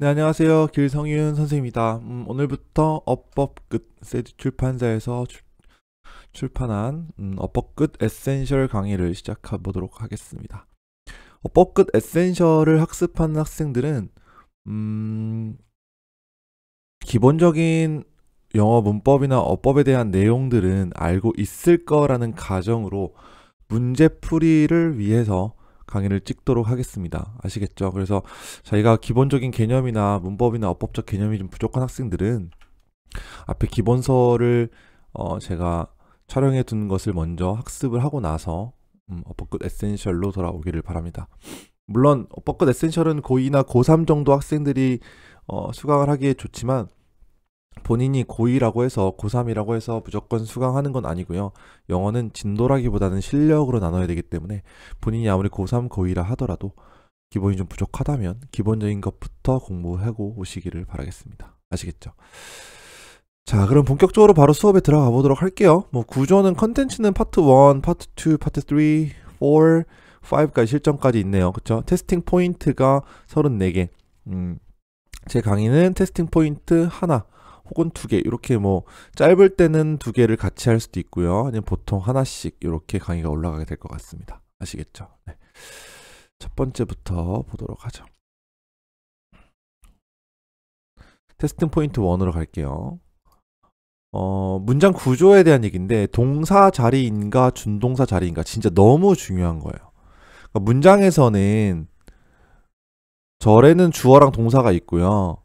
네, 안녕하세요. 길성윤 선생입니다. 음, 오늘부터 어법끝 세드 출판사에서 출, 출판한 음, 어법끝 에센셜 강의를 시작해보도록 하겠습니다. 어법끝 에센셜을 학습하는 학생들은 음, 기본적인 영어 문법이나 어법에 대한 내용들은 알고 있을 거라는 가정으로 문제풀이를 위해서 강의를 찍도록 하겠습니다. 아시겠죠? 그래서 저희가 기본적인 개념이나 문법이나 어법적 개념이 좀 부족한 학생들은 앞에 기본서를 어 제가 촬영해 둔 것을 먼저 학습을 하고 나서 음, 어법끝 에센셜로 돌아오기를 바랍니다. 물론 어법끝 에센셜은 고2나 고3 정도 학생들이 어, 수강을 하기에 좋지만 본인이 고2라고 해서 고3이라고 해서 무조건 수강하는 건 아니고요. 영어는 진도라기보다는 실력으로 나눠야 되기 때문에 본인이 아무리 고3, 고2라 하더라도 기본이 좀 부족하다면 기본적인 것부터 공부하고 오시기를 바라겠습니다. 아시겠죠? 자, 그럼 본격적으로 바로 수업에 들어가 보도록 할게요. 뭐 구조는 컨텐츠는 파트 1, 파트 2, 파트 3, 4, 5까지 실전까지 있네요. 그쵸? 테스팅 포인트가 34개. 음, 제 강의는 테스팅 포인트 하나. 혹은 두 개 이렇게 뭐 짧을 때는 두 개를 같이 할 수도 있고요. 아니면 보통 하나씩 이렇게 강의가 올라가게 될 것 같습니다. 아시겠죠? 네. 첫 번째부터 보도록 하죠. 테스팅 포인트 1으로 갈게요. 어, 문장 구조에 대한 얘기인데 동사 자리인가 준동사 자리인가 진짜 너무 중요한 거예요. 그러니까 문장에서는 절에는 주어랑 동사가 있고요.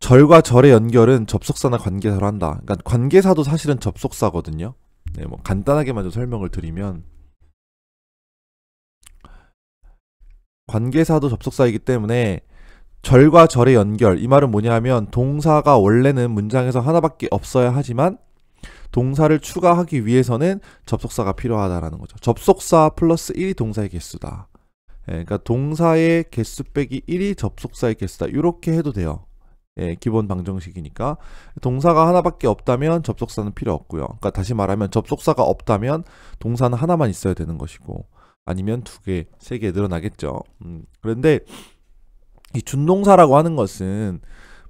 절과 절의 연결은 접속사나 관계사로 한다. 그러니까 관계사도 사실은 접속사거든요. 네, 뭐 간단하게만 좀 설명을 드리면 관계사도 접속사이기 때문에 절과 절의 연결 이 말은 뭐냐면 동사가 원래는 문장에서 하나밖에 없어야 하지만 동사를 추가하기 위해서는 접속사가 필요하다라는 거죠. 접속사 플러스 1이 동사의 개수다. 네, 그러니까 동사의 개수 빼기 1이 접속사의 개수다. 이렇게 해도 돼요. 예, 기본 방정식이니까 동사가 하나밖에 없다면 접속사는 필요 없고요. 그러니까 다시 말하면 접속사가 없다면 동사는 하나만 있어야 되는 것이고 아니면 두 개, 세 개 늘어나겠죠. 음, 그런데 이 준동사라고 하는 것은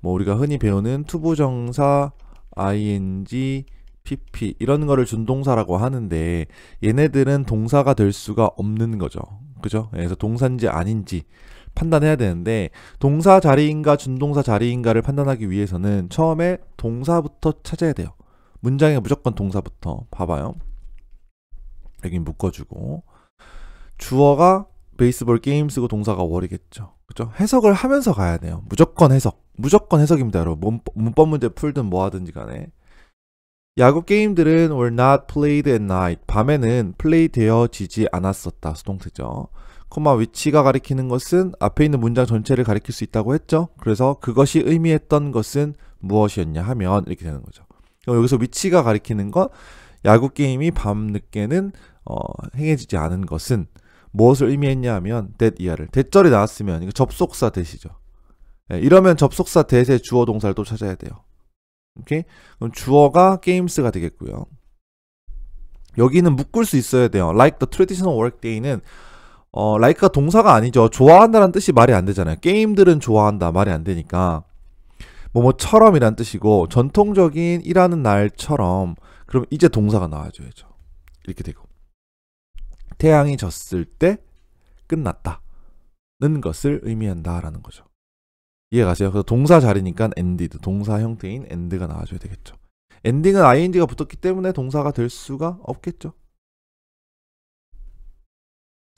뭐 우리가 흔히 배우는 투부정사, ing, pp 이런 거를 준동사라고 하는데 얘네들은 동사가 될 수가 없는 거죠. 그죠? 그래서 동사인지 아닌지 판단해야 되는데 동사 자리인가 준동사 자리인가를 판단하기 위해서는 처음에 동사부터 찾아야 돼요. 문장에 무조건 동사부터 봐봐요. 여기 묶어주고 주어가 베이스볼 게임 쓰고 동사가 월이겠죠. 그죠? 해석을 하면서 가야 돼요. 무조건 해석. 무조건 해석입니다, 여러분. 문법 문제 풀든 뭐 하든지 간에. 야구 게임들은 were not played at night. 밤에는 플레이 되어지지 않았었다. 수동태죠. 콤마 위치가 가리키는 것은 앞에 있는 문장 전체를 가리킬 수 있다고 했죠. 그래서 그것이 의미했던 것은 무엇이었냐 하면 이렇게 되는 거죠. 그럼 여기서 위치가 가리키는 것 야구 게임이 밤늦게는 어, 행해지지 않은 것은 무엇을 의미했냐 하면 that 이하를 대절이 나왔으면 이거 접속사 대시죠. 네, 예, 이러면 접속사 대세 주어 동사를 또 찾아야 돼요. 오케이? 그럼 주어가 게임스가 되겠고요. 여기는 묶을 수 있어야 돼요. Like the traditional workday는 어, 라이크가 동사가 아니죠. 좋아한다는 뜻이 말이 안 되잖아요. 게임들은 좋아한다 말이 안 되니까 뭐뭐처럼이란 뜻이고 전통적인 일하는 날처럼 그럼 이제 동사가 나와줘야죠. 이렇게 되고 태양이 졌을 때 끝났다는 것을 의미한다라는 거죠. 이해가세요? 그래서 동사 자리니까 ended, 동사 형태인 end가 나와줘야 되겠죠. 엔딩은 ing가 붙었기 때문에 동사가 될 수가 없겠죠.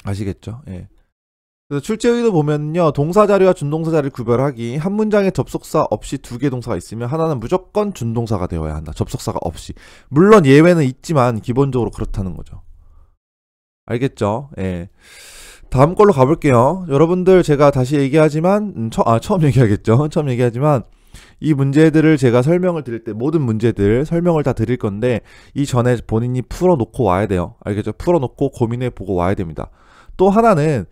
아시겠죠? 예. 그래서 출제의도 보면요. 동사 자리와 준동사 자리를 구별하기. 한 문장에 접속사 없이 두 개 동사가 있으면 하나는 무조건 준동사가 되어야 한다. 접속사가 없이. 물론 예외는 있지만 기본적으로 그렇다는 거죠. 알겠죠? 예. 다음 걸로 가볼게요. 여러분들 제가 다시 얘기하지만 음, 처, 아, 처음 얘기하겠죠. 처음 얘기하지만 이 문제들을 제가 설명을 드릴 때 모든 문제들 설명을 다 드릴 건데 이 전에 본인이 풀어놓고 와야 돼요. 알겠죠? 풀어놓고 고민해 보고 와야 됩니다. 또 하나는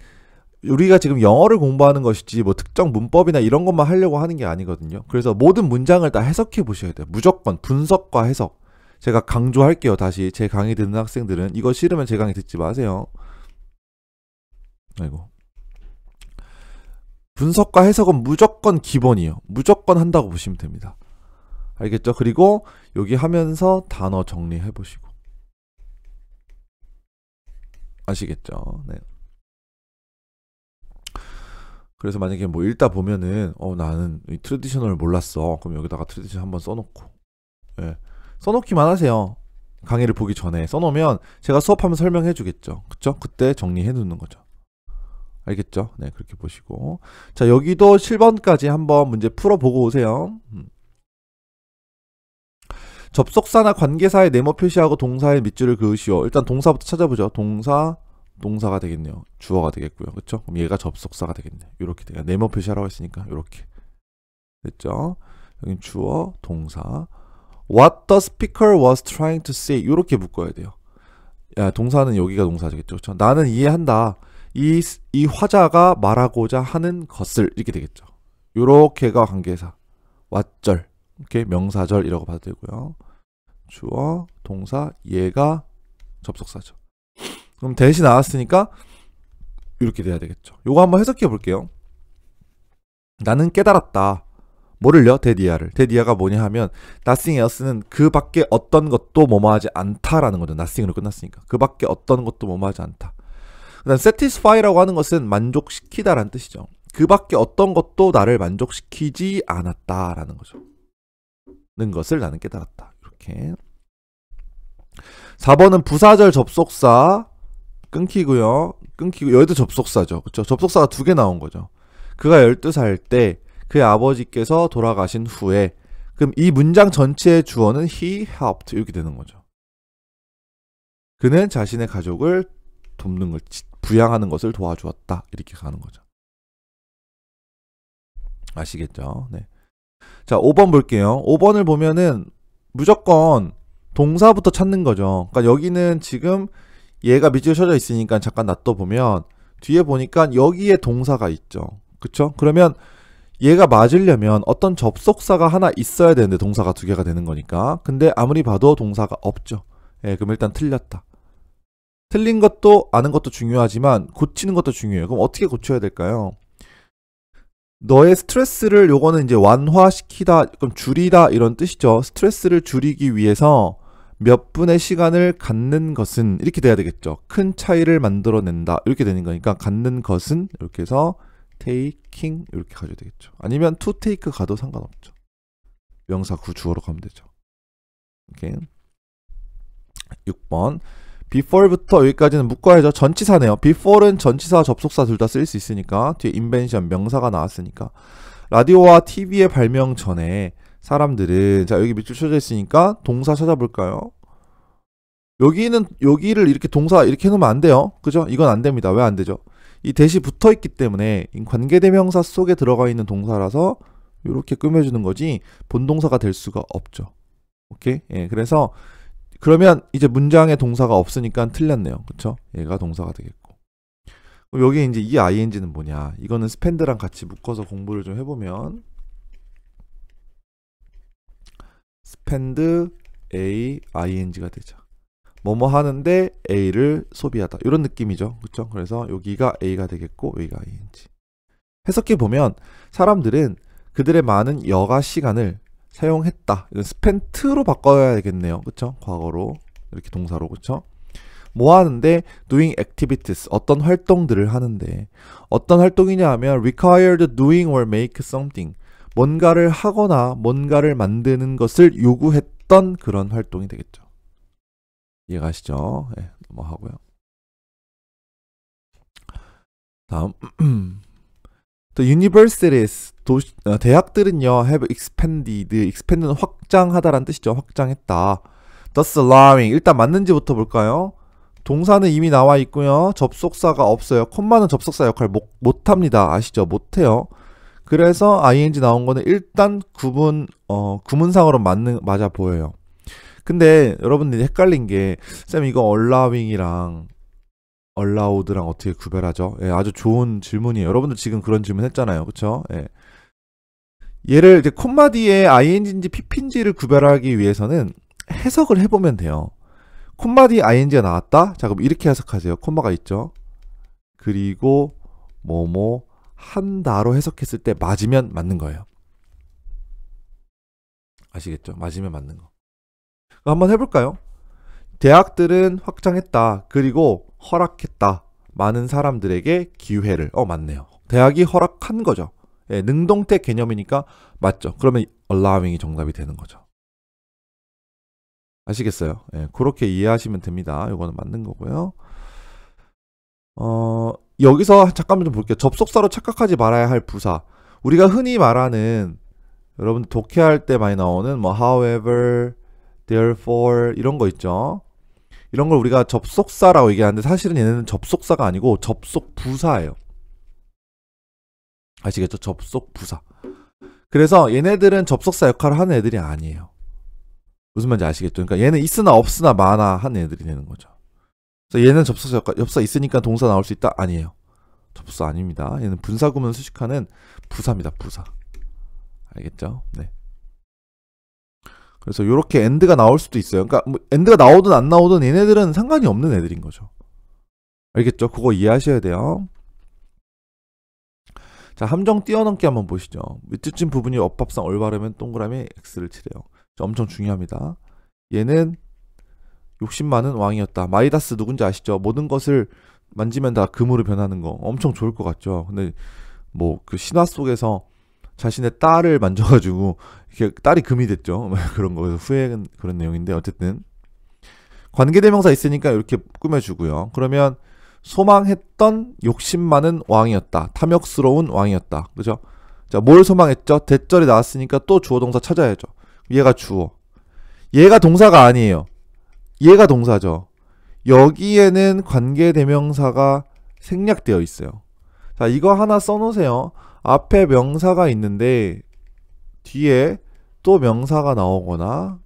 우리가 지금 영어를 공부하는 것이지 뭐 특정 문법이나 이런 것만 하려고 하는 게 아니거든요. 그래서 모든 문장을 다 해석해 보셔야 돼요. 무조건 분석과 해석. 제가 강조할게요. 다시 제 강의 듣는 학생들은 이거 싫으면 제 강의 듣지 마세요. 아이고. 분석과 해석은 무조건 기본이에요. 무조건 한다고 보시면 됩니다. 알겠죠? 그리고 여기 하면서 단어 정리해 보시고. 아시겠죠? 네. 그래서 만약에 뭐 읽다 보면은 어 나는 이 트레디셔널 몰랐어. 그럼 여기다가 트레디션 한번 써놓고 예. 써놓기만 하세요. 강의를 보기 전에 써놓으면 제가 수업하면 설명해 주겠죠. 그쵸? 그때 정리해 놓는 거죠. 알겠죠? 네, 그렇게 보시고. 자, 여기도 7번까지 한번 문제 풀어보고 오세요. 음. 접속사나 관계사의 네모 표시하고 동사의 밑줄을 그으시오. 일단 동사부터 찾아보죠. 동사, 동사가 되겠네요. 주어가 되겠고요. 그렇죠? 그럼 얘가 접속사가 되겠네. 이렇게 돼요. 네모 표시하라고 했으니까 이렇게 됐죠? 여기 주어, 동사. What the speaker was trying to say. 이렇게 묶어야 돼요. 야, 동사는 여기가 동사겠죠. 그렇죠? 나는 이해한다. 이, 이 화자가 말하고자 하는 것을 이렇게 되겠죠. 요렇게가 관계사. 왓절. 이렇게 명사절이라고 봐도 되고요. 주어, 동사, 얘가 접속사죠. 그럼 대시 나왔으니까 이렇게 돼야 되겠죠. 요거 한번 해석해 볼게요. 나는 깨달았다. 뭐를요? 데디아를. 데디아가 뭐냐 하면 nothing else는 그 밖에 어떤 것도 뭐뭐하지 않다라는 거죠. nothing으로 끝났으니까. 그 밖에 어떤 것도 뭐뭐하지 않다. 그다음 satisfy라고 하는 것은 만족시키다라는 뜻이죠. 그 밖에 어떤 것도 나를 만족시키지 않았다라는 거죠. 는 것을 나는 깨달았다. 이렇게. 4번은 부사절 접속사 끊기고요. 끊기고 여기도 접속사죠. 그렇죠? 접속사가 두 개 나온 거죠. 그가 12살 때 그의 아버지께서 돌아가신 후에 그럼 이 문장 전체의 주어는 he helped 이렇게 되는 거죠. 그는 자신의 가족을 돕는 걸 부양하는 것을 도와주었다. 이렇게 가는 거죠. 아시겠죠? 네. 자, 5번 볼게요. 5번을 보면은 무조건 동사부터 찾는 거죠. 그러니까 여기는 지금 얘가 밑줄 쳐져 있으니까 잠깐 놔둬보면 뒤에 보니까 여기에 동사가 있죠. 그쵸? 그러면 얘가 맞으려면 어떤 접속사가 하나 있어야 되는데 동사가 두 개가 되는 거니까. 근데 아무리 봐도 동사가 없죠. 예, 그럼 일단 틀렸다. 틀린 것도 아는 것도 중요하지만 고치는 것도 중요해요. 그럼 어떻게 고쳐야 될까요? 너의 스트레스를 요거는 이제 완화시키다, 그럼 줄이다 이런 뜻이죠. 스트레스를 줄이기 위해서 몇 분의 시간을 갖는 것은 이렇게 돼야 되겠죠. 큰 차이를 만들어낸다. 이렇게 되는 거니까 갖는 것은 이렇게 해서 taking 이렇게 가져야 되겠죠. 아니면 to take 가도 상관없죠. 명사 구 주어로 가면 되죠. 오케이. 6번 before부터 여기까지는 묶어야죠. 전치사네요. before는 전치사 접속사 둘 다 쓸 수 있으니까 뒤에 invention 명사가 나왔으니까 라디오와 TV의 발명 전에 사람들은 자 여기 밑줄 쳐져 있으니까 동사 찾아볼까요? 여기는 여기를 이렇게 동사 이렇게 해놓으면 안 돼요. 그죠? 이건 안 됩니다. 왜 안 되죠? 이 대시 붙어 있기 때문에 관계대명사 속에 들어가 있는 동사라서 이렇게 꾸며주는 거지 본동사가 될 수가 없죠. 오케이? 예, 그래서 그러면 이제 문장에 동사가 없으니까 틀렸네요. 그쵸? 얘가 동사가 되겠고. 여기 이제 이 ing는 뭐냐? 이거는 스펜드랑 같이 묶어서 공부를 좀 해보면 spend a ing가 되죠. 뭐뭐 하는데 a를 소비하다. 이런 느낌이죠. 그렇죠? 그래서 여기가 a가 되겠고 여기가 ing. 해석해 보면 사람들은 그들의 많은 여가 시간을 사용했다. 이건 스펜트로 바꿔야겠네요. 되 그렇죠? 과거로 이렇게 동사로 그렇죠? 뭐 하는데 doing activities 어떤 활동들을 하는데 어떤 활동이냐 하면 required doing or make something 뭔가를 하거나 뭔가를 만드는 것을 요구했던 그런 활동이 되겠죠. 이해가시죠? 네, 예, 넘어가고요. 뭐 다음 The universities 도, 대학들은요 have expanded expand는 확장하다라는 뜻이죠. 확장했다. Thus allowing 일단 맞는지부터 볼까요? 동사는 이미 나와 있고요. 접속사가 없어요. 콤마는 접속사 역할 못, 못합니다. 아시죠? 못해요. 그래서 ing 나온 거는 일단 구분 어 구문상으로 맞는 맞아 보여요. 근데 여러분들이 헷갈린 게 쌤 이거 allowing이랑 allowed랑 어떻게 구별하죠? 예, 아주 좋은 질문이에요. 여러분들 지금 그런 질문 했잖아요. 그쵸 예. 얘를 이제 콤마 뒤에 ing인지 pp인지를 구별하기 위해서는 해석을 해 보면 돼요. 콤마 뒤 ing가 나왔다. 자, 그럼 이렇게 해석하세요. 콤마가 있죠. 그리고 뭐뭐 한다로 해석했을 때 맞으면 맞는 거예요. 아시겠죠? 맞으면 맞는 거. 한번 해볼까요? 대학들은 확장했다. 그리고 허락했다. 많은 사람들에게 기회를. 어, 맞네요. 대학이 허락한 거죠. 예, 능동태 개념이니까 맞죠. 그러면 allowing이 정답이 되는 거죠. 아시겠어요? 예, 그렇게 이해하시면 됩니다. 이거는 맞는 거고요. 어, 여기서 잠깐만 좀 볼게요. 접속사로 착각하지 말아야 할 부사. 우리가 흔히 말하는 여러분 독해할 때 많이 나오는 뭐 however, therefore 이런 거 있죠. 이런 걸 우리가 접속사라고 얘기하는데 사실은 얘네는 접속사가 아니고 접속 부사예요. 아시겠죠? 접속 부사. 그래서 얘네들은 접속사 역할을 하는 애들이 아니에요. 무슨 말인지 아시겠죠? 그러니까 얘는 있으나 없으나 많아 하는 애들이 되는 거죠. 그래서 얘는 접속사 엽사 있으니까 동사 나올 수 있다 아니에요. 접속사 아닙니다. 얘는 분사구문 수식하는 부사입니다. 부사. 알겠죠? 네. 그래서 이렇게 엔드가 나올 수도 있어요. 그러니까 뭐 엔드가 나오든 안 나오든 얘네들은 상관이 없는 애들인 거죠. 알겠죠? 그거 이해하셔야 돼요. 자, 함정 뛰어넘기 한번 보시죠. 밑에찐 부분이 엇밥상 올바르면 동그라미 x를 칠해요. 엄청 중요합니다. 얘는 욕심 많은 왕이었다. 마이다스 누군지 아시죠? 모든 것을 만지면 다 금으로 변하는 거 엄청 좋을 것 같죠. 근데 뭐 그 신화 속에서 자신의 딸을 만져가지고 이렇게 딸이 금이 됐죠. 뭐 그런 거에서 후회는 그런 내용인데 어쨌든 관계대명사 있으니까 이렇게 꾸며주고요. 그러면 소망했던 욕심 많은 왕이었다. 탐욕스러운 왕이었다. 그죠? 자, 뭘 소망했죠? 대절이 나왔으니까 또 주어동사 찾아야죠. 얘가 주어. 얘가 동사가 아니에요. 얘가 동사죠. 여기에는 관계 대명사가 생략되어 있어요. 자, 이거 하나 써놓으세요. 앞에 명사가 있는데 뒤에 또 명사가 나오거나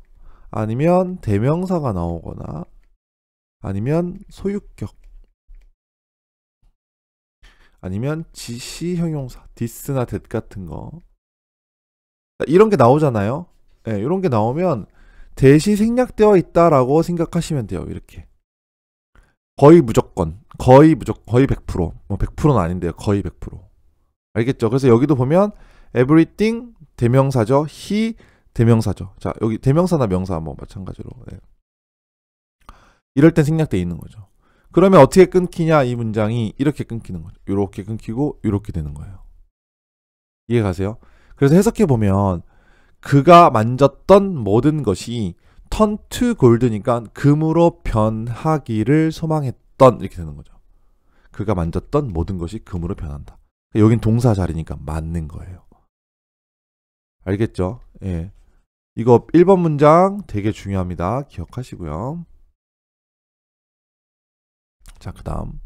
아니면 대명사가 나오거나 아니면 소유격 아니면 지시 형용사 디스나 댓 같은 거 이런 게 나오잖아요. 네, 이런 게 나오면 대시 생략되어 있다라고 생각하시면 돼요. 이렇게. 거의 무조건. 거의 무조건. 거의 100%. 뭐 100%는 아닌데요. 거의 100%. 알겠죠? 그래서 여기도 보면 everything 대명사죠. he 대명사죠. 자, 여기 대명사나 명사 뭐 마찬가지로. 네. 이럴 땐 생략돼 있는 거죠. 그러면 어떻게 끊기냐 이 문장이 이렇게 끊기는 거죠. 이렇게 끊기고 이렇게 되는 거예요. 이해 가세요? 그래서 해석해 보면 그가 만졌던 모든 것이 턴트 골드니까 금으로 변하기를 소망했던 이렇게 되는 거죠. 그가 만졌던 모든 것이 금으로 변한다. 여긴 동사 자리니까 맞는 거예요. 알겠죠? 예. 이거 1번 문장 되게 중요합니다. 기억하시고요. 자, 그 다음.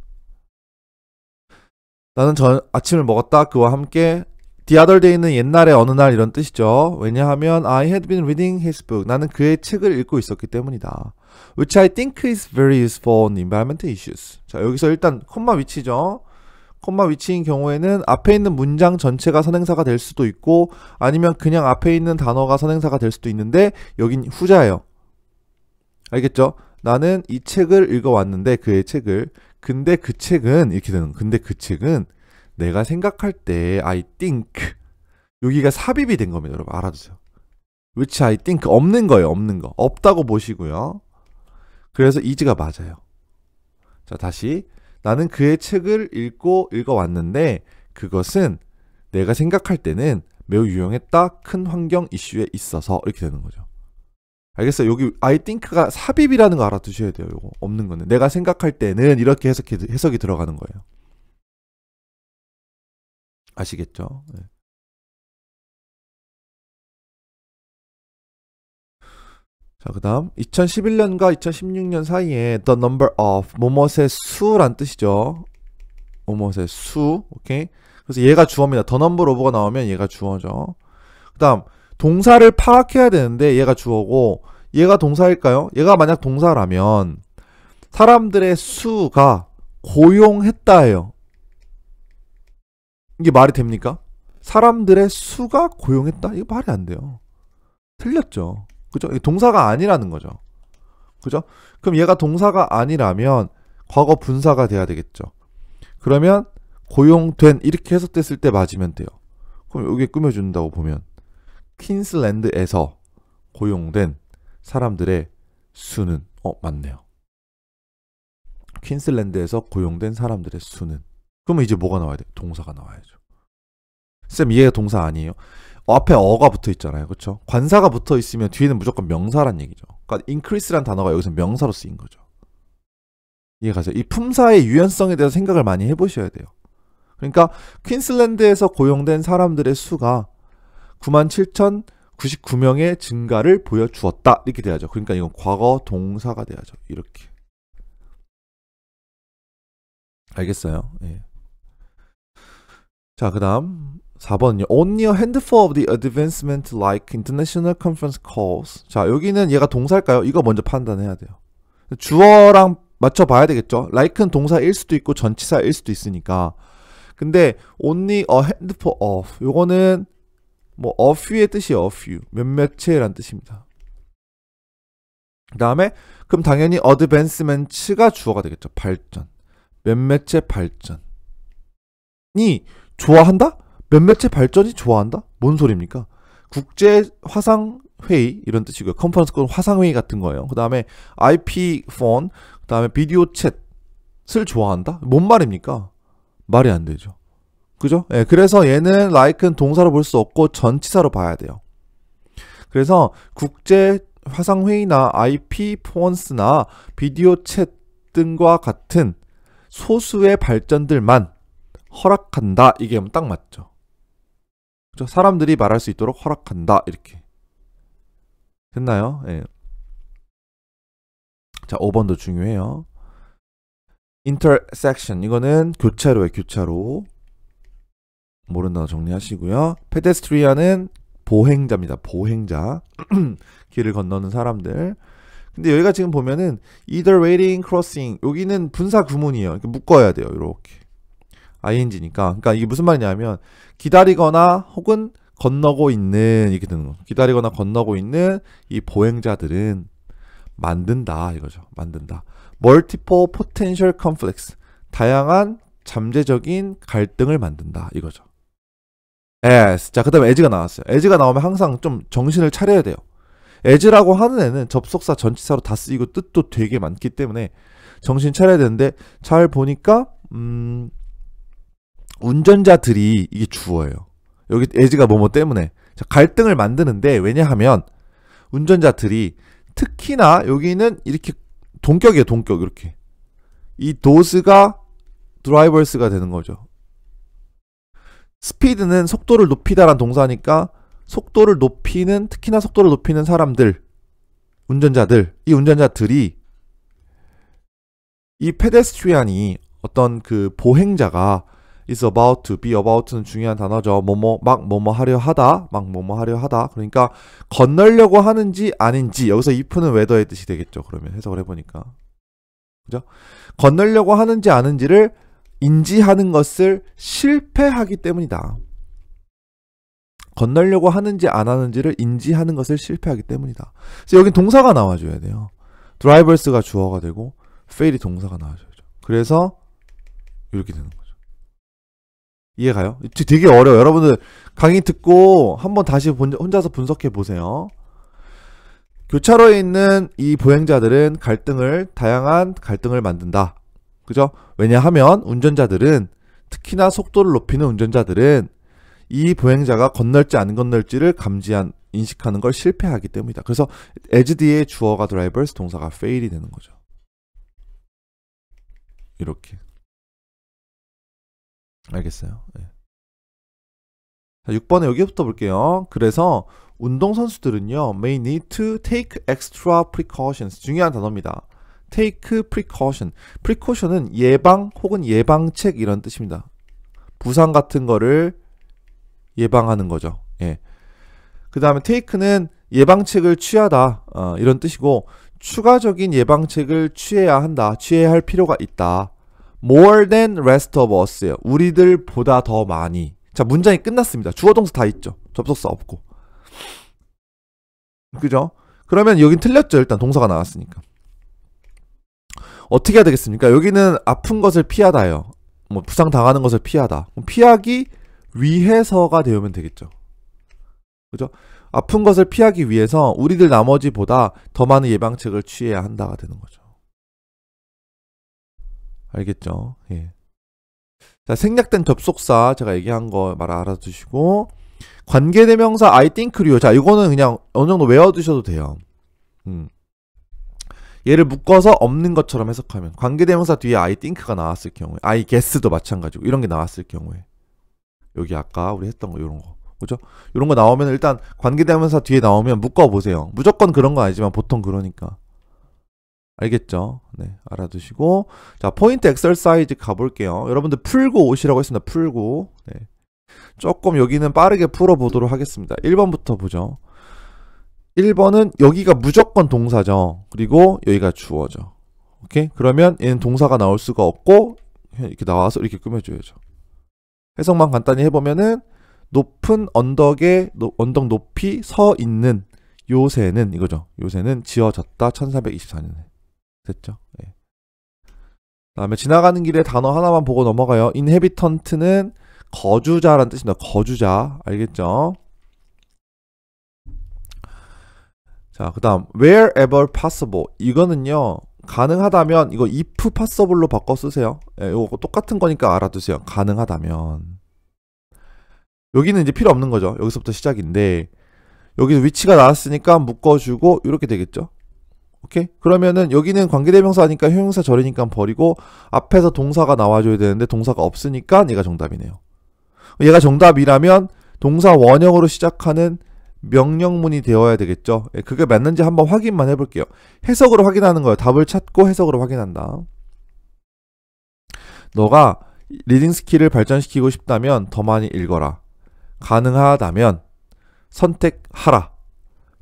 나는 전 아침을 먹었다. 그와 함께 The other day는 옛날에 어느 날 이런 뜻이죠. 왜냐하면 I had been reading his book. 나는 그의 책을 읽고 있었기 때문이다. Which I think is very useful on environment issues. 자, 여기서 일단 콤마 위치죠. 콤마 위치인 경우에는 앞에 있는 문장 전체가 선행사가 될 수도 있고 아니면 그냥 앞에 있는 단어가 선행사가 될 수도 있는데 여긴 후자예요. 알겠죠? 나는 이 책을 읽어왔는데 그의 책을 근데 그 책은 이렇게 되는 근데 그 책은 내가 생각할 때 I think 여기가 삽입이 된 겁니다. 여러분 알아두세요. which I think 없는 거예요. 없는 거. 없다고 보시고요. 그래서 이즈가 맞아요. 자, 다시 나는 그의 책을 읽고 읽어왔는데 그것은 내가 생각할 때는 매우 유용했다. 큰 환경 이슈에 있어서 이렇게 되는 거죠. 알겠어요? 여기 I think가 삽입이라는 거 알아두셔야 돼요. 이거 없는 거는 내가 생각할 때는 이렇게 해석해, 해석이 들어가는 거예요. 아시겠죠? 네. 자, 그다음 2011년과 2016년 사이에 the number of 뭐뭇의 수란 뜻이죠. 뭐뭇의 수. 오케이. 그래서 얘가 주어입니다. the number of가 나오면 얘가 주어죠. 그다음 동사를 파악해야 되는데 얘가 주어고 얘가 동사일까요? 얘가 만약 동사라면 사람들의 수가 고용했다예요. 이게 말이 됩니까? 사람들의 수가 고용했다? 이거 말이 안 돼요. 틀렸죠. 그죠? 동사가 아니라는 거죠. 그죠? 그럼 얘가 동사가 아니라면 과거 분사가 돼야 되겠죠. 그러면 고용된 이렇게 해석됐을 때 맞으면 돼요. 그럼 여기 꾸며준다고 보면 퀸슬랜드에서 고용된 사람들의 수는 어 맞네요. 퀸슬랜드에서 고용된 사람들의 수는 그러면 이제 뭐가 나와야 돼? 동사가 나와야죠. 쌤, 이해가 동사 아니에요? 어, 앞에 어가 붙어 있잖아요. 그렇죠? 관사가 붙어 있으면 뒤에는 무조건 명사란 얘기죠. 그러니까 increase란 단어가 여기서 명사로 쓰인 거죠. 이해가세요? 이 품사의 유연성에 대해서 생각을 많이 해보셔야 돼요. 그러니까 퀸슬랜드에서 고용된 사람들의 수가 97,099명의 증가를 보여주었다. 이렇게 돼야죠. 그러니까 이건 과거 동사가 돼야죠. 이렇게. 알겠어요? 예. 자, 그다음 4번은요. On y o hand for the advancement like international conference calls. 자, 여기는 얘가 동사일까요? 이거 먼저 판단해야 돼요. 주어랑 맞춰 봐야 되겠죠. like는 동사일 수도 있고 전치사일 수도 있으니까. 근데 only a hand for of 요거는 뭐 a few의 뜻이에요. a few. 몇몇이란 뜻입니다. 그다음에 그럼 당연히 advancement가 주어가 되겠죠. 발전. 몇몇의 발전이 좋아한다? 몇몇의 발전이 좋아한다? 뭔 소리입니까? 국제 화상 회의 이런 뜻이고요. 컨퍼런스 건 화상 회의 같은 거예요. 그다음에 IP 폰, 그다음에 비디오 챗을 좋아한다? 뭔 말입니까? 말이 안 되죠. 그죠? 예, 그래서 얘는 like는 동사로 볼 수 없고 전치사로 봐야 돼요. 그래서 국제 화상 회의나 IP 폰스나 비디오 챗 등과 같은 소수의 발전들만 허락한다 이게 딱 맞죠. 그렇죠? 사람들이 말할 수 있도록 허락한다 이렇게 됐나요? 예. 자 5번도 중요해요. intersection 이거는 교차로에 교차로 모른다 고 정리하시고요. pedestrian은 보행자입니다. 보행자 길을 건너는 사람들. 근데 여기가 지금 보면은 either waiting crossing 여기는 분사 구문이에요. 묶어야 돼요. 이렇게 ing니까 그러니까 이게 무슨 말이냐면 기다리거나 혹은 건너고 있는 이렇게 되는 거 기다리거나 건너고 있는 이 보행자들은 만든다 이거죠. 만든다. 멀티포 포텐셜 컴플렉스 다양한 잠재적인 갈등을 만든다 이거죠. as 자 그다음에 에 s 가 나왔어요. 에 s 가 나오면 항상 좀 정신을 차려야 돼요. 에 s 라고 하는 애는 접속사 전치사로 다 쓰이고 뜻도 되게 많기 때문에 정신 차려야 되는데 잘 보니까 음 운전자들이 이게 주어예요. 여기 에지가 뭐뭐 때문에 갈등을 만드는데 왜냐하면 운전자들이 특히나 여기는 이렇게 동격이에요, 동격 이렇게 이 도스가 드라이버스가 되는 거죠. 스피드는 속도를 높이다란 동사니까 속도를 높이는 특히나 속도를 높이는 사람들 운전자들 이 운전자들이 이 페데스트리안이 어떤 그 보행자가 is about to, be about는 중요한 단어죠. 뭐뭐 막 뭐뭐 하려 하다, 막 뭐뭐 하려 하다. 그러니까 건널려고 하는지 아닌지 여기서 if는 whether의 뜻이 되겠죠. 그러면 해석을 해보니까 그죠? 건널려고 하는지 아닌지를 인지하는 것을 실패하기 때문이다. 건널려고 하는지 안 하는지를 인지하는 것을 실패하기 때문이다. 그래서 여긴 동사가 나와줘야 돼요. 드라이버스가 주어가 되고 fail이 동사가 나와줘야죠. 그래서 이렇게 되는 거죠. 이해가요? 되게 어려워 요 여러분들 강의 듣고 한번 다시 혼자서 분석해 보세요. 교차로에 있는 이 보행자들은 갈등을 다양한 갈등을 만든다. 그죠? 왜냐하면 운전자들은 특히나 속도를 높이는 운전자들은 이 보행자가 건널지 안 건널지를 감지한 인식하는 걸 실패하기 때문이다. 그래서 as 뒤에 주어가 드라이 v e r 동사가 fail이 되는 거죠. 이렇게 알겠어요. 네. 자, 6번에 여기부터 볼게요. 그래서 운동선수들은요, may need to take extra precautions. 중요한 단어입니다. take precaution. precaution은 예방 혹은 예방책 이런 뜻입니다. 부상 같은 거를 예방하는 거죠. 예. 그 다음에 take는 예방책을 취하다 어, 이런 뜻이고 추가적인 예방책을 취해야 한다 취해야 할 필요가 있다 more than rest of us예요. 우리들보다 더 많이. 자, 문장이 끝났습니다. 주어 동사 다 있죠. 접속사 없고. 그죠? 그러면 여긴 틀렸죠. 일단 동사가 나왔으니까. 어떻게 해야 되겠습니까? 여기는 아픈 것을 피하다요. 뭐 부상 당하는 것을 피하다. 피하기 위해서가 되면 되겠죠. 그죠? 아픈 것을 피하기 위해서 우리들 나머지보다 더 많은 예방책을 취해야 한다가 되는 거죠. 알겠죠? 예. 자, 생략된 접속사 제가 얘기한 거 말 알아두시고 관계대명사 I think류 자 이거는 그냥 어느 정도 외워두셔도 돼요. 음. 얘를 묶어서 없는 것처럼 해석하면 관계대명사 뒤에 I think가 나왔을 경우에 I guess도 마찬가지고 이런 게 나왔을 경우에 여기 아까 우리 했던 거 이런 거 그죠? 이런 거 나오면 일단 관계대명사 뒤에 나오면 묶어 보세요. 무조건 그런 거 아니지만 보통 그러니까 알겠죠? 네, 알아두시고 자 포인트 엑셀사이즈 가볼게요. 여러분들 풀고 오시라고 했습니다. 풀고 네. 조금 여기는 빠르게 풀어보도록 하겠습니다. 1번부터 보죠. 1번은 여기가 무조건 동사죠. 그리고 여기가 주어죠. 오케이? 그러면 얘는 동사가 나올 수가 없고 이렇게 나와서 이렇게 꾸며줘야죠. 해석만 간단히 해보면은 높은 언덕에 노, 언덕 높이 서 있는 요새는 이거죠. 요새는 지어졌다 1424년에. 됐죠. 네. 다음에 지나가는 길에 단어 하나만 보고 넘어가요. 인헤비턴트는 거주자란 뜻입니다. 거주자. 알겠죠? 자, 그 다음 wherever possible 이거는요 가능하다면 이거 if possible로 바꿔 쓰세요. 예, 이거 똑같은 거니까 알아두세요. 가능하다면 여기는 이제 필요 없는 거죠. 여기서부터 시작인데 여기 위치가 나왔으니까 묶어주고 이렇게 되겠죠. 오케이? 그러면은 여기는 관계대명사니까 형용사 절이니까 버리고 앞에서 동사가 나와줘야 되는데 동사가 없으니까 얘가 정답이네요. 얘가 정답이라면 동사 원형으로 시작하는 명령문이 되어야 되겠죠. 예, 그게 맞는지 한번 확인만 해볼게요. 해석으로 확인하는 거예요. 답을 찾고 해석으로 확인한다. 너가 리딩 스킬을 발전시키고 싶다면 더 많이 읽어라. 가능하다면 선택하라.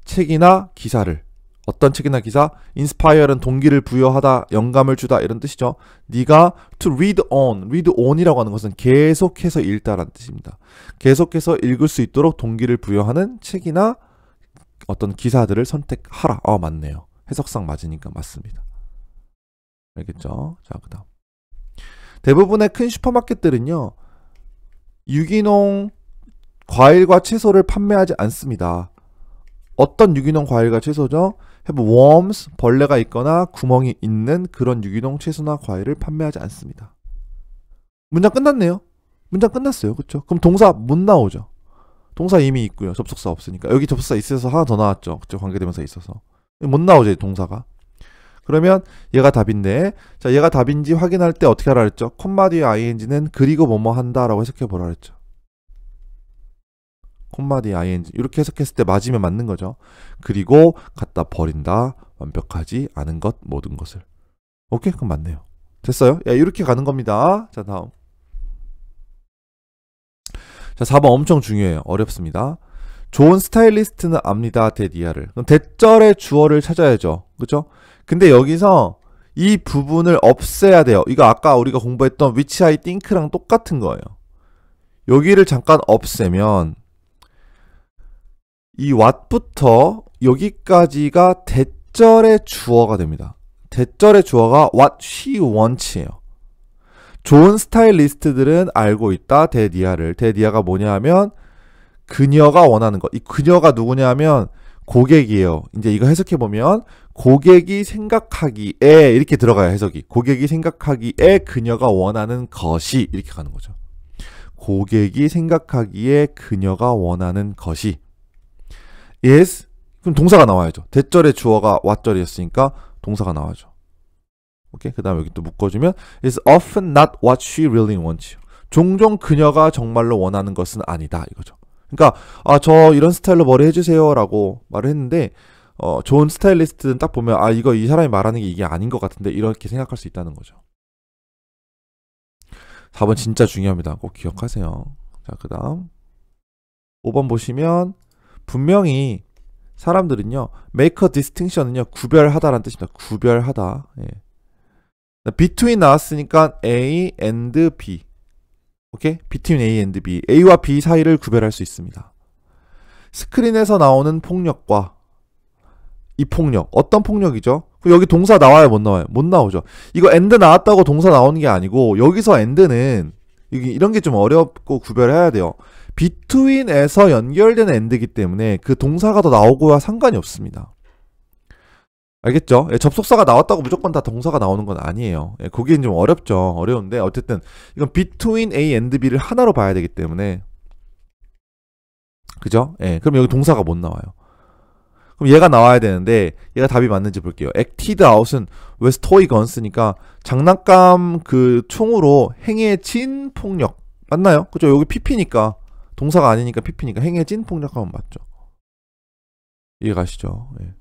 책이나 기사를. 어떤 책이나 기사, inspire는 동기를 부여하다, 영감을 주다 이런 뜻이죠. 네가 to read on, read on이라고 하는 것은 계속해서 읽다라는 뜻입니다. 계속해서 읽을 수 있도록 동기를 부여하는 책이나 어떤 기사들을 선택하라. 어 맞네요. 해석상 맞으니까 맞습니다. 알겠죠? 자, 그다음. 대부분의 큰 슈퍼마켓들은요. 유기농 과일과 채소를 판매하지 않습니다. 어떤 유기농 과일과 채소죠? have worms 벌레가 있거나 구멍이 있는 그런 유기농 채소나 과일을 판매하지 않습니다. 문장 끝났네요. 문장 끝났어요. 그렇죠? 그럼 동사 못 나오죠. 동사 이미 있고요. 접속사 없으니까. 여기 접속사 있어서 하나 더 나왔죠. 그렇죠? 관계대명사 있어서. 못 나오죠, 동사가. 그러면 얘가 답인데 자 얘가 답인지 확인할 때 어떻게 하라 그랬죠? 콤마 뒤에 ing는 그리고 뭐뭐 한다라고 해석해 보라 그랬죠. 콤마 디에 ing 이렇게 해석했을 때 맞으면 맞는 거죠. 그리고 갖다 버린다. 완벽하지 않은 것 모든 것을. 오케이 그럼 맞네요. 됐어요? 야, 예, 이렇게 가는 겁니다. 자 다음. 자 4번 엄청 중요해요. 어렵습니다. 좋은 스타일리스트는 압니다. 데디아를. 그럼 대절의 주어를 찾아야죠. 그죠? 근데 여기서 이 부분을 없애야 돼요. 이거 아까 우리가 공부했던 위치 아이 띵크랑 똑같은 거예요. 여기를 잠깐 없애면 이 what부터 여기까지가 대절의 주어가 됩니다. 대절의 주어가 what she wants예요. 좋은 스타일리스트들은 알고 있다 데디아를. 데디아가 뭐냐 하면 그녀가 원하는 것. 이 그녀가 누구냐면 하 고객이에요. 이제 이거 해석해 보면 고객이 생각하기에 이렇게 들어가요 해석이. 고객이 생각하기에 그녀가 원하는 것이 이렇게 가는 거죠. 고객이 생각하기에 그녀가 원하는 것이 is 그럼 동사가 나와야죠. 대절의 주어가 what절이었으니까 동사가 나와죠. 오케이. 그다음 에 여기 또 묶어주면 is often not what she really wants. 종종 그녀가 정말로 원하는 것은 아니다 이거죠. 그러니까 아저 이런 스타일로 머리 해주세요라고 말을 했는데 어, 좋은 스타일리스트는 딱 보면 아 이거 이 사람이 말하는 게 이게 아닌 것 같은데 이렇게 생각할 수 있다는 거죠. 4번 진짜 중요합니다. 꼭 기억하세요. 자 그다음 5번 보시면 분명히 사람들은요, 메이커 디스팅션은요 구별하다라는 뜻입니다. 구별하다. 예. between 나왔으니까 A and B. 오케이? between A and B. A와 B 사이를 구별할 수 있습니다. 스크린에서 나오는 폭력과 이 폭력. 어떤 폭력이죠? 그 여기 동사 나와요, 못 나와요? 못 나오죠. 이거 and 나왔다고 동사 나오는 게 아니고, 여기서 and는, 이런 게 좀 어렵고 구별해야 돼요. between에서 연결된 end이기 때문에 그 동사가 더 나오고야 상관이 없습니다. 알겠죠? 예, 접속사가 나왔다고 무조건 다 동사가 나오는 건 아니에요. 예, 거기엔 좀 어렵죠. 어려운데 어쨌든 이건 between A and B를 하나로 봐야 되기 때문에 그죠? 예, 그럼 여기 동사가 못 나와요. 그럼 얘가 나와야 되는데 얘가 답이 맞는지 볼게요. acted out은 웨스토이 건스니까 장난감 그 총으로 행해진 폭력 맞나요? 그죠? 여기 PP니까 동사가 아니니까 PP니까 행해진 폭력하면 맞죠. 이해가시죠? 예.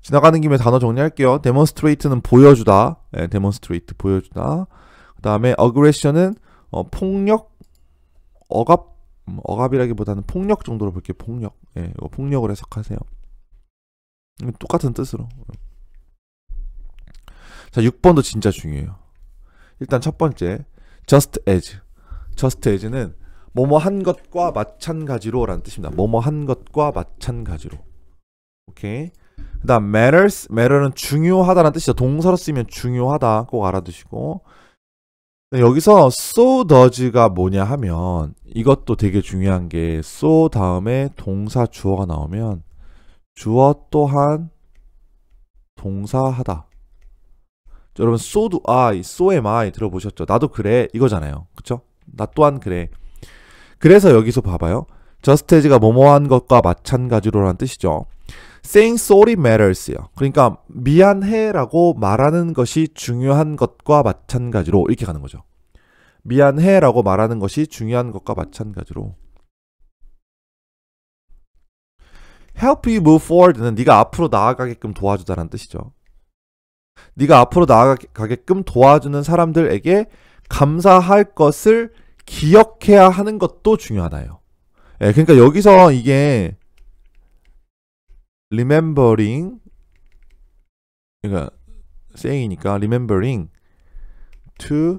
지나가는 김에 단어 정리할게요. demonstrate는 보여주다. 예, demonstrate 보여주다. 그 다음에 aggression은 어, 폭력, 억압, 음, 억압이라기보다는 폭력 정도로 볼게요. 폭력. 예, 이거 폭력을 해석하세요. 똑같은 뜻으로. 자, 6번도 진짜 중요해요. 일단 첫 번째, just as. just as는 뭐뭐 한 것과 마찬가지로 라는 뜻입니다. 뭐뭐 한 것과 마찬가지로. 오케이. 그 다음 matters, matter는 중요하다라는 뜻이죠. 동사로 쓰이면 중요하다 꼭 알아두시고 여기서 so does가 뭐냐 하면 이것도 되게 중요한 게 so 다음에 동사 주어가 나오면 주어 또한 동사하다. 여러분 so do I, so am I 들어보셨죠? 나도 그래 이거잖아요. 그쵸? 나 또한 그래. 그래서 여기서 봐봐요. just as가 뭐뭐한 것과 마찬가지로란 뜻이죠. saying sorry matters요. 그러니까 미안해라고 말하는 것이 중요한 것과 마찬가지로 이렇게 가는 거죠. 미안해라고 말하는 것이 중요한 것과 마찬가지로 help you move forward는 네가 앞으로 나아가게끔 도와주다라는 뜻이죠. 네가 앞으로 나아가게끔 도와주는 사람들에게 감사할 것을 기억해야 하는 것도 중요하다요. 예, 그러니까 여기서 이게 remembering 그러니까 saying이니까 remembering to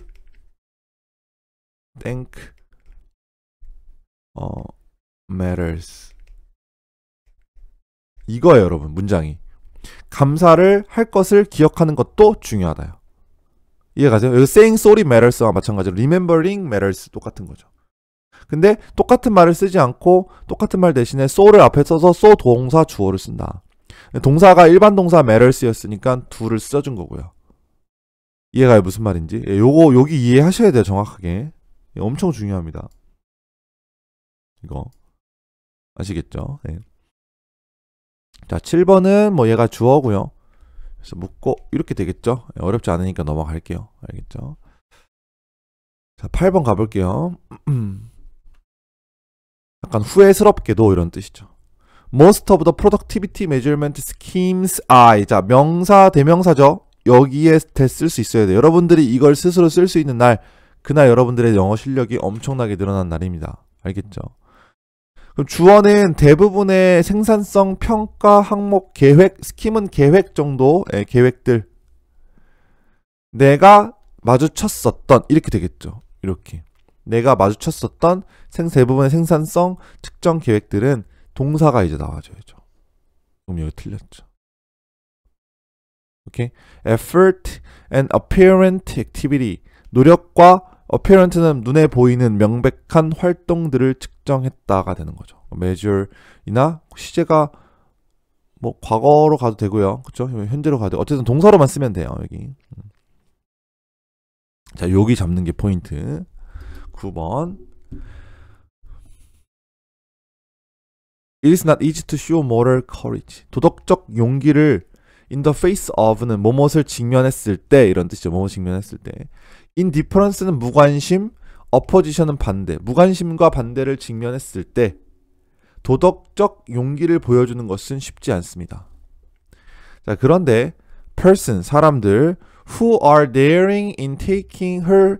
think 어 matters 이거예요, 여러분. 문장이 감사를 할 것을 기억하는 것도 중요하다요. 이해가세요? 여기 saying sorry matters와 마찬가지로 remembering matters 똑같은 거죠. 근데 똑같은 말을 쓰지 않고 똑같은 말 대신에 so를 앞에 써서 so 동사 주어를 쓴다. 동사가 일반 동사 matters였으니까 둘을 써준 거고요. 이해가요? 무슨 말인지? 예, 요거 여기 이해하셔야 돼요. 정확하게. 예, 엄청 중요합니다. 이거 아시겠죠? 네. 자, 7번은 뭐 얘가 주어고요. 그래서 묶고 이렇게 되겠죠? 예, 어렵지 않으니까 넘어갈게요. 알겠죠? 자, 8번 가볼게요. 약간 후회스럽게도 이런 뜻이죠. Most of the productivity measurement schemes a r I. 자, 명사, 대명사죠. 여기에 쓸 수 있어야 돼요. 여러분들이 이걸 스스로 쓸 수 있는 날, 그날 여러분들의 영어 실력이 엄청나게 늘어난 날입니다. 알겠죠? 주어는 대부분의 생산성 평가 항목 계획, 스킴은 계획 정도의 예, 계획들. 내가 마주쳤었던, 이렇게 되겠죠. 이렇게. 내가 마주쳤었던 생, 대부분의 생산성 측정 계획들은 동사가 이제 나와줘야죠. 그럼 여기 틀렸죠. 오케이. effort and apparent activity. 노력과 apparent는 눈에 보이는 명백한 활동들을 측 측정했다가 되는 거죠. measure이나 뭐 시제가 뭐 과거로 가도 되고요. 그렇죠? 현재로 가도 어쨌든 동사로만 쓰면 돼요. 여기. 음. 자, 여기 잡는 게 포인트. 9번. It is not easy to show moral courage. 도덕적 용기를 in the face of는 뭐뭇을 직면했을 때 이런 뜻이죠. 뭐뭇 직면했을 때. indifference는 무관심, 어퍼지션은 반대, 무관심과 반대를 직면했을 때 도덕적 용기를 보여주는 것은 쉽지 않습니다. 자, 그런데 person 사람들 who are daring in taking her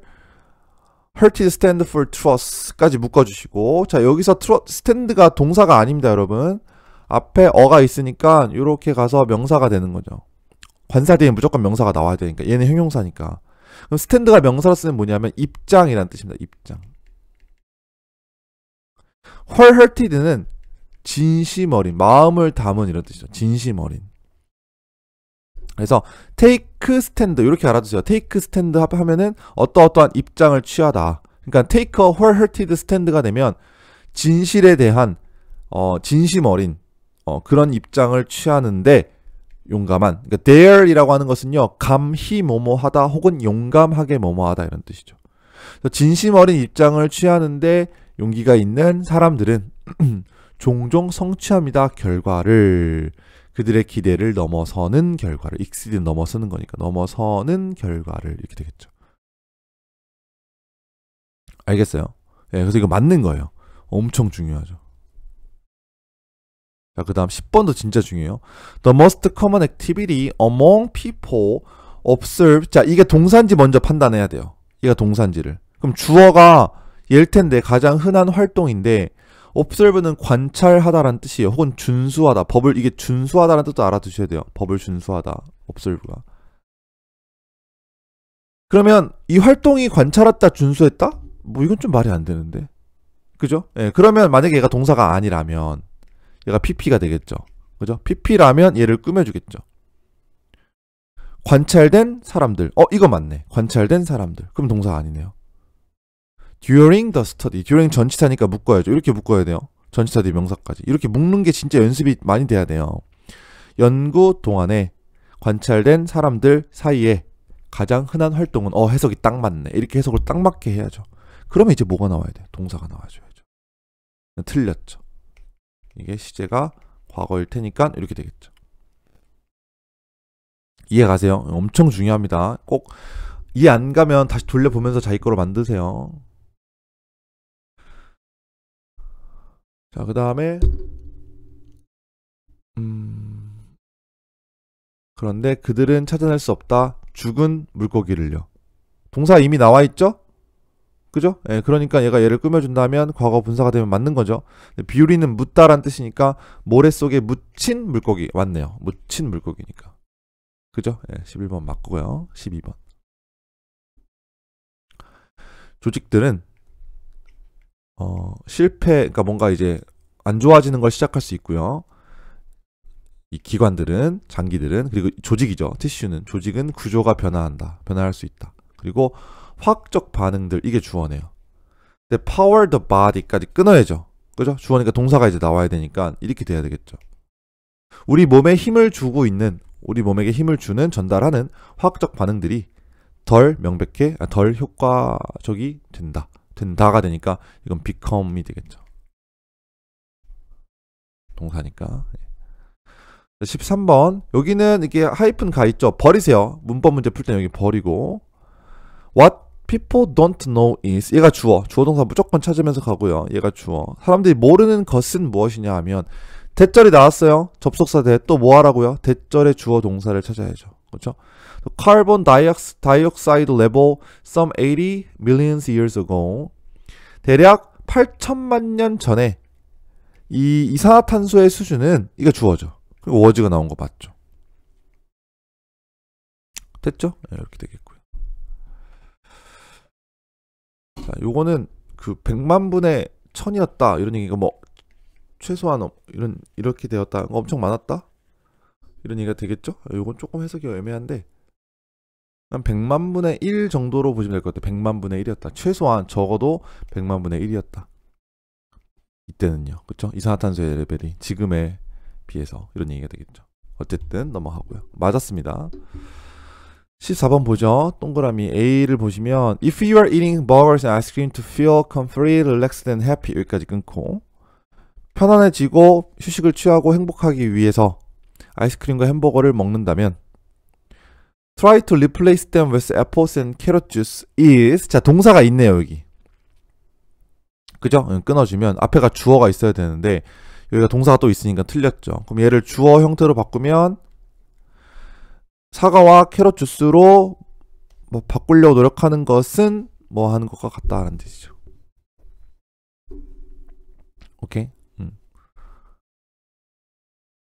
her to e stand for trust까지 묶어주시고 자 여기서 stand가 동사가 아닙니다 여러분 앞에 어가 있으니까 이렇게 가서 명사가 되는 거죠 관사 뒤에 무조건 명사가 나와야 되니까 얘는 형용사니까 그럼 스탠드가 명사로 쓰는 뭐냐면 입장이란 뜻입니다. 입장. 헐헐티드는 진심 어린, 마음을 담은 이런 뜻이죠. 진심 어린. 그래서 테이크 스탠드 이렇게 알아두세요. 테이크 스탠드 하면은 어떠어떠한 입장을 취하다. 그러니까 테이크 헐헐티드 스탠드가 되면 진실에 대한 어, 진심 어린 어, 그런 입장을 취하는데 용감한. 그러니까 dare이라고 하는 것은요, 감히 뭐뭐하다 혹은 용감하게 뭐뭐하다 이런 뜻이죠. 진심 어린 입장을 취하는데 용기가 있는 사람들은 종종 성취합니다. 결과를 그들의 기대를 넘어서는 결과를 익스든 넘어서는 거니까 넘어서는 결과를 이렇게 되겠죠. 알겠어요? 예, 네, 그래서 이거 맞는 거예요. 엄청 중요하죠. 아, 그 다음 10번도 진짜 중요해요. The most common activity among people observe. 자, 이게 동산지 먼저 판단해야 돼요. 이가동산지를 그럼 주어가 예일 텐데 가장 흔한 활동인데 observe는 관찰하다라는 뜻이에요. 혹은 준수하다. 법을 이게 준수하다라는 뜻도 알아두셔야 돼요. 법을 준수하다. observe가. 그러면 이 활동이 관찰했다 준수했다? 뭐 이건 좀 말이 안 되는데. 그죠? 예, 그러면 만약에 얘가 동사가 아니라면 얘가 PP가 되겠죠. 그죠? PP라면 얘를 꾸며주겠죠. 관찰된 사람들. 어, 이거 맞네. 관찰된 사람들. 그럼 동사 아니네요. during the study. during 전치사니까 묶어야죠. 이렇게 묶어야 돼요. 전치사 뒤 명사까지. 이렇게 묶는 게 진짜 연습이 많이 돼야 돼요. 연구 동안에 관찰된 사람들 사이에 가장 흔한 활동은 어 해석이 딱 맞네 이렇게 해석을 딱 맞게 해야죠 그러면 이제 뭐가 나와야 돼 동사가 나와줘야죠 틀렸죠 이게 시제가 과거일 테니까 이렇게 되겠죠. 이해 가세요? 엄청 중요합니다. 꼭 이해 안 가면 다시 돌려보면서 자기 거로 만드세요. 자, 그 다음에 음... 그런데 그들은 찾아낼 수 없다. 죽은 물고기를요. 동사 이미 나와 있죠? 그죠? 예, 그러니까 얘가 얘를 꾸며준다면 과거 분사가 되면 맞는 거죠. 비우리는 묻다란 뜻이니까 모래 속에 묻힌 물고기 맞네요. 묻힌 물고기니까. 그죠? 예, 11번 맞고요. 12번. 조직들은 어, 실패, 그러니까 뭔가 이제 안 좋아지는 걸 시작할 수 있고요. 이 기관들은, 장기들은, 그리고 조직이죠. 티슈는 조직은 구조가 변화한다. 변화할 수 있다. 그리고 화학적 반응들 이게 주어네요. 근데 power the body까지 끊어야죠. 그죠? 주어니까 동사가 이제 나와야 되니까 이렇게 돼야 되겠죠. 우리 몸에 힘을 주고 있는 우리 몸에게 힘을 주는 전달하는 화학적 반응들이 덜 명백해, 아, 덜 효과적이 된다. 된다가 되니까 이건 become이 되겠죠. 동사니까. 13번. 예. 여기는 이게 하이픈 가 있죠. 버리세요. 문법 문제 풀 때 여기 버리고 what People don't know is 얘가 주어 주어 동사 무조건 찾으면서 가고요 얘가 주어 사람들이 모르는 것은 무엇이냐 하면 대절이 나왔어요 접속사 대 또 뭐 하라고요 대절의 주어 동사를 찾아야죠 그렇죠 Carbon dioxide level some 80 millions years ago 대략 8천만 년 전에 이 이산화탄소의 수준은 이거 주어죠 그리고 워즈가 나온 거 맞죠 됐죠 네, 이렇게 되겠고 자, 요거는 그 100만 분의 1000이었다 이런 얘기가 뭐 최소한 이런 이렇게 되었다 엄청 많았다 이런 얘기가 되겠죠? 요건 조금 해석이 애매한데 한 100만 분의 1 정도로 보시면 될 것 같아요. 100만 분의 1이었다. 최소한 적어도 100만 분의 1이었다. 이때는요. 그렇죠? 이산화탄소의 레벨이 지금에 비해서 이런 얘기가 되겠죠. 어쨌든 넘어가고요. 맞았습니다. 14번 보죠. 동그라미 A를 보시면 If you are eating burgers and ice cream to feel comfy, relaxed and happy 여기까지 끊고 편안해지고 휴식을 취하고 행복하기 위해서 아이스크림과 햄버거를 먹는다면 Try to replace them with apples and carrot juice is 자 동사가 있네요 여기 그죠? 끊어주면 앞에가 주어가 있어야 되는데 여기가 동사가 또 있으니까 틀렸죠. 그럼 얘를 주어 형태로 바꾸면 사과와 캐럿 주스로 뭐 바꾸려고 노력하는 것은 뭐 하는 것과 같다라는 뜻이죠. 오케이. 음.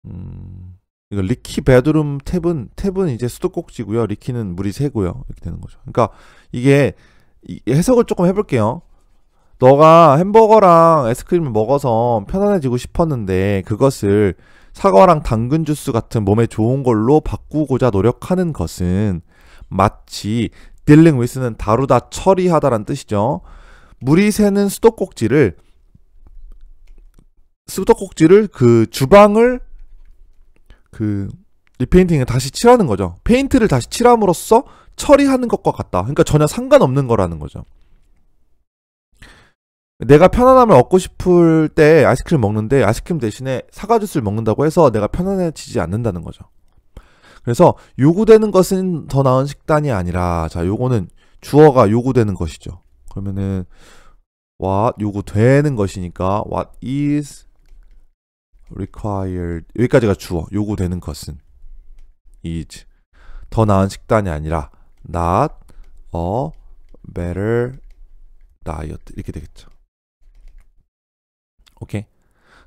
음. 이거 리키 베드룸 탭은 탭은 이제 수도꼭지고요. 리키는 물이 새고요. 이렇게 되는 거죠. 그러니까 이게 해석을 조금 해볼게요. 너가 햄버거랑 아이스크림을 먹어서 편안해지고 싶었는데 그것을 사과랑 당근 주스 같은 몸에 좋은 걸로 바꾸고자 노력하는 것은 마치 딜링 위스는 다루다 처리하다란 뜻이죠. 물이 새는 수도꼭지를 수도꼭지를 그 주방을 그 리페인팅을 다시 칠하는 거죠. 페인트를 다시 칠함으로써 처리하는 것과 같다. 그러니까 전혀 상관없는 거라는 거죠. 내가 편안함을 얻고 싶을 때 아이스크림 먹는데 아이스크림 대신에 사과 주스를 먹는다고 해서 내가 편안해지지 않는다는 거죠. 그래서 요구되는 것은 더 나은 식단이 아니라 자 요거는 주어가 요구되는 것이죠. 그러면은 what 요구되는 것이니까 what is required 여기까지가 주어 요구되는 것은 is 더 나은 식단이 아니라 not a better diet 이렇게 되겠죠. 오케이.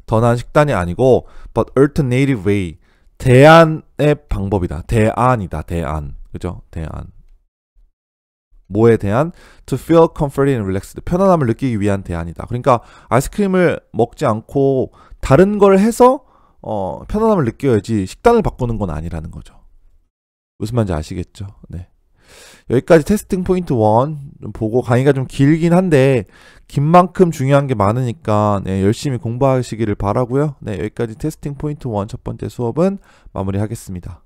더 나은 식단이 아니고 but alternative way 대안의 방법이다. 대안이다. 대안. 그죠? 대안. 뭐에 대한 to feel comfort and relaxed 편안함을 느끼기 위한 대안이다. 그러니까 아이스크림을 먹지 않고 다른 걸 해서 어, 편안함을 느껴야지 식단을 바꾸는 건 아니라는 거죠. 무슨 말인지 아시겠죠? 네. 여기까지 테스팅 포인트 1 보고 강의가 좀 길긴 한데 긴 만큼 중요한 게 많으니까 네, 열심히 공부하시기를 바라고요. 네, 여기까지 테스팅 포인트 1 첫 번째 수업은 마무리하겠습니다.